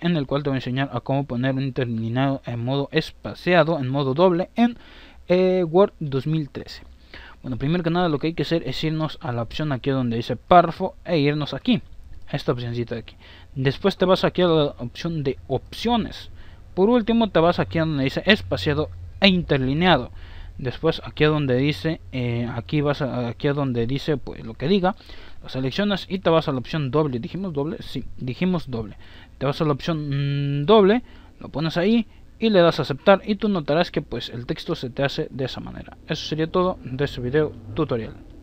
en el cual te voy a enseñar a cómo poner un terminado en modo espaciado, en modo doble, en eh, Word 2013. Bueno, primero que nada lo que hay que hacer es irnos a la opción aquí donde dice párrafo e irnos aquí, a esta opcióncita de aquí. Después te vas aquí a la opción de opciones. Por último te vas aquí donde dice espaciado e interlineado después aquí a donde dice eh, aquí vas a, aquí a donde dice pues lo que diga lo seleccionas y te vas a la opción doble dijimos doble sí dijimos doble te vas a la opción mm, doble lo pones ahí y le das a aceptar y tú notarás que pues el texto se te hace de esa manera eso sería todo de este video tutorial